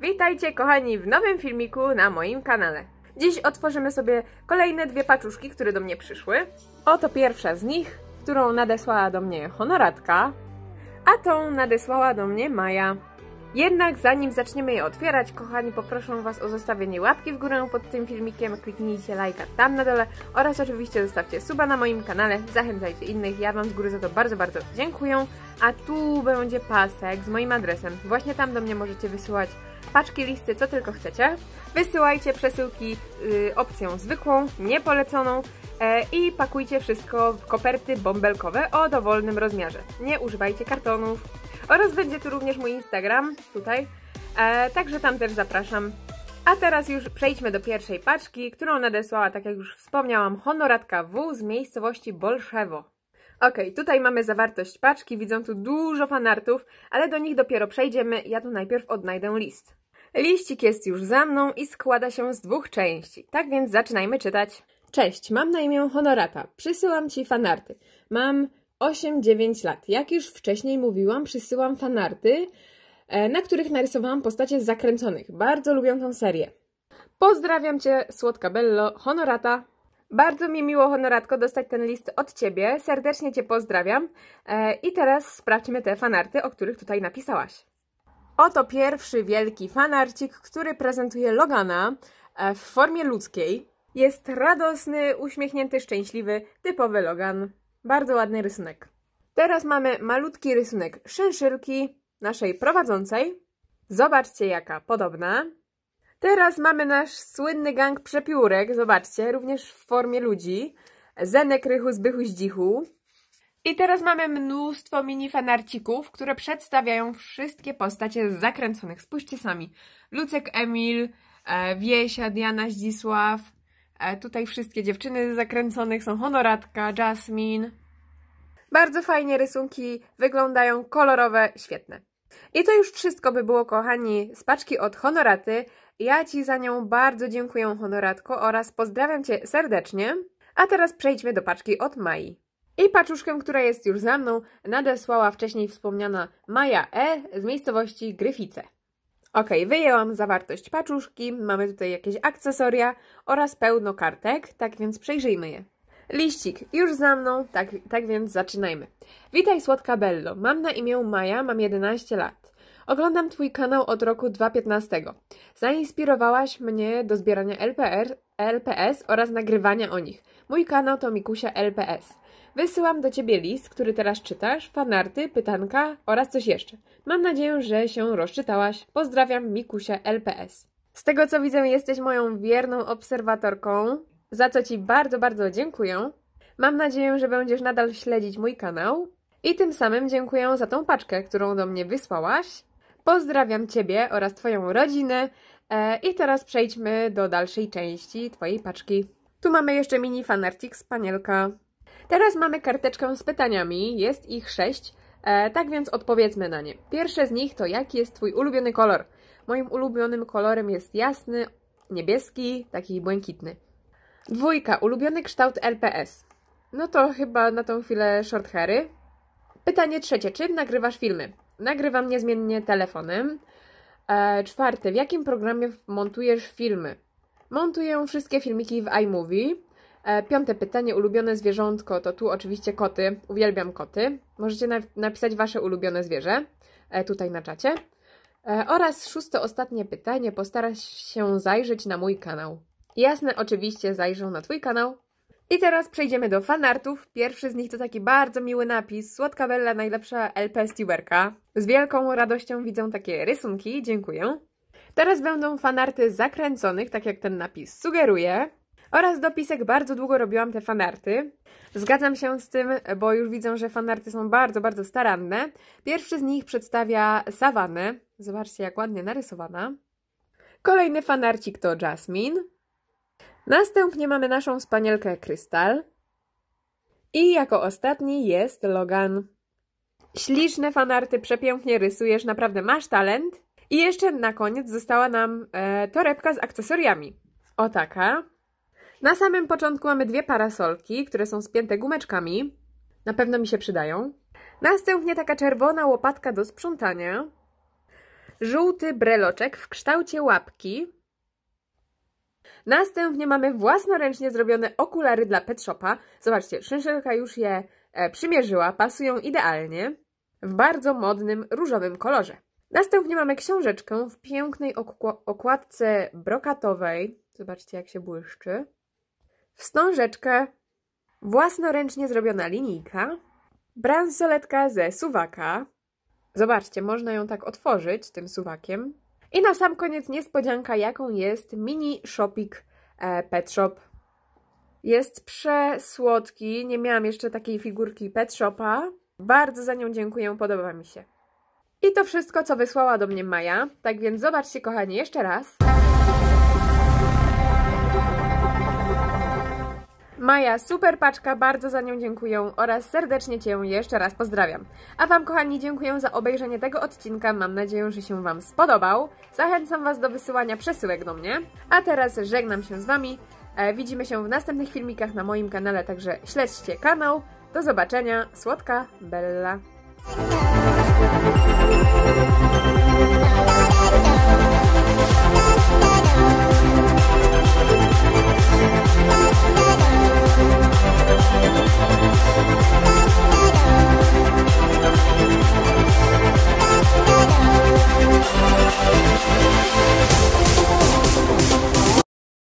Witajcie kochani w nowym filmiku na moim kanale. Dziś otworzymy sobie kolejne dwie paczuszki, które do mnie przyszły. Oto pierwsza z nich, którą nadesłała do mnie Honoratka, a tą nadesłała do mnie Maja. Jednak zanim zaczniemy je otwierać, kochani, poproszę Was o zostawienie łapki w górę pod tym filmikiem, kliknijcie lajka like tam na dole oraz oczywiście zostawcie suba na moim kanale, zachęcajcie innych, ja Wam z góry za to bardzo, bardzo dziękuję. A tu będzie pasek z moim adresem, właśnie tam do mnie możecie wysyłać paczki, listy, co tylko chcecie. Wysyłajcie przesyłki y, opcją zwykłą, niepoleconą e, i pakujcie wszystko w koperty bąbelkowe o dowolnym rozmiarze. Nie używajcie kartonów. Oraz będzie tu również mój Instagram, tutaj. E, także tam też zapraszam. A teraz już przejdźmy do pierwszej paczki, którą nadesłała, tak jak już wspomniałam, honoratka W z miejscowości Bolszewo. Ok, tutaj mamy zawartość paczki, widzą tu dużo fanartów, ale do nich dopiero przejdziemy, ja tu najpierw odnajdę list. Liścik jest już za mną i składa się z dwóch części, tak więc zaczynajmy czytać. Cześć, mam na imię Honorata. Przysyłam Ci fanarty. Mam 8-9 lat. Jak już wcześniej mówiłam, przysyłam fanarty, e, na których narysowałam postacie zakręconych. Bardzo lubię tą serię. Pozdrawiam Cię, słodka Bello, honorata. Bardzo mi miło, honoratko, dostać ten list od Ciebie. Serdecznie Cię pozdrawiam. E, I teraz sprawdźmy te fanarty, o których tutaj napisałaś. Oto pierwszy wielki fanarcik, który prezentuje Logana e, w formie ludzkiej. Jest radosny, uśmiechnięty, szczęśliwy, typowy Logan. Bardzo ładny rysunek. Teraz mamy malutki rysunek szynszylki naszej prowadzącej. Zobaczcie jaka podobna. Teraz mamy nasz słynny gang przepiórek, zobaczcie, również w formie ludzi. Zenek, Rychu, Zbychu, Zdzichu. I teraz mamy mnóstwo mini fanarcików, które przedstawiają wszystkie postacie zakręconych. Spójrzcie sami. Lucek, Emil, e, Wiesia, Diana, Zdzisław, Tutaj wszystkie dziewczyny zakręconych są Honoratka, Jasmine. Bardzo fajnie rysunki wyglądają, kolorowe, świetne. I to już wszystko by było, kochani, z paczki od Honoraty. Ja Ci za nią bardzo dziękuję, Honoratko, oraz pozdrawiam Cię serdecznie. A teraz przejdźmy do paczki od Mai. I paczuszkę, która jest już za mną, nadesłała wcześniej wspomniana Maja E. z miejscowości Gryfice. Ok, wyjęłam zawartość paczuszki, mamy tutaj jakieś akcesoria oraz pełno kartek, tak więc przejrzyjmy je. Liścik już za mną, tak, tak więc zaczynajmy. Witaj słodka Bello, mam na imię Maja, mam 11 lat. Oglądam Twój kanał od roku 2015. Zainspirowałaś mnie do zbierania LPR, LPS oraz nagrywania o nich. Mój kanał to Mikusia LPS. Wysyłam do Ciebie list, który teraz czytasz, fanarty, pytanka oraz coś jeszcze. Mam nadzieję, że się rozczytałaś. Pozdrawiam, Mikusia LPS. Z tego co widzę, jesteś moją wierną obserwatorką, za co Ci bardzo, bardzo dziękuję. Mam nadzieję, że będziesz nadal śledzić mój kanał. I tym samym dziękuję za tą paczkę, którą do mnie wysłałaś. Pozdrawiam Ciebie oraz Twoją rodzinę. E, I teraz przejdźmy do dalszej części Twojej paczki. Tu mamy jeszcze mini fanartik z panielka. Teraz mamy karteczkę z pytaniami, jest ich sześć, e, tak więc odpowiedzmy na nie. Pierwsze z nich to jaki jest Twój ulubiony kolor? Moim ulubionym kolorem jest jasny, niebieski, taki błękitny. Dwójka, ulubiony kształt LPS. No to chyba na tą chwilę short hairy. Pytanie trzecie, czym nagrywasz filmy? Nagrywam niezmiennie telefonem. E, czwarte, w jakim programie montujesz filmy? Montuję wszystkie filmiki w iMovie. E, piąte pytanie, ulubione zwierzątko, to tu oczywiście koty, uwielbiam koty. Możecie na napisać Wasze ulubione zwierzę e, tutaj na czacie. E, oraz szóste, ostatnie pytanie, postaraj się zajrzeć na mój kanał. Jasne, oczywiście zajrzę na Twój kanał. I teraz przejdziemy do fanartów. Pierwszy z nich to taki bardzo miły napis. Słodka Bella, najlepsza LP Stewerka. Z wielką radością widzę takie rysunki, dziękuję. Teraz będą fanarty zakręconych, tak jak ten napis sugeruje. Oraz dopisek, bardzo długo robiłam te fanarty. Zgadzam się z tym, bo już widzę, że fanarty są bardzo, bardzo staranne. Pierwszy z nich przedstawia Sawanę. Zobaczcie, jak ładnie narysowana. Kolejny fanarcik to Jasmine. Następnie mamy naszą spanielkę Krystal. I jako ostatni jest Logan. Śliczne fanarty, przepięknie rysujesz, naprawdę masz talent. I jeszcze na koniec została nam e, torebka z akcesoriami. O taka. Na samym początku mamy dwie parasolki, które są spięte gumeczkami. Na pewno mi się przydają. Następnie taka czerwona łopatka do sprzątania. Żółty breloczek w kształcie łapki. Następnie mamy własnoręcznie zrobione okulary dla Pet Shopa. Zobaczcie, szynszylka już je e, przymierzyła, pasują idealnie. W bardzo modnym różowym kolorze. Następnie mamy książeczkę w pięknej okładce brokatowej. Zobaczcie, jak się błyszczy wstążeczkę, własnoręcznie zrobiona linijka, bransoletka ze suwaka. Zobaczcie, można ją tak otworzyć tym suwakiem. I na sam koniec niespodzianka, jaką jest mini shopik e, Pet Shop. Jest przesłodki, nie miałam jeszcze takiej figurki Pet Shopa. Bardzo za nią dziękuję, podoba mi się. I to wszystko, co wysłała do mnie Maja. Tak więc zobaczcie, kochani, jeszcze raz. Maja, super paczka, bardzo za nią dziękuję oraz serdecznie Cię jeszcze raz pozdrawiam. A Wam, kochani, dziękuję za obejrzenie tego odcinka, mam nadzieję, że się Wam spodobał. Zachęcam Was do wysyłania przesyłek do mnie. A teraz żegnam się z Wami, e, widzimy się w następnych filmikach na moim kanale, także śledźcie kanał. Do zobaczenia, słodka Bella.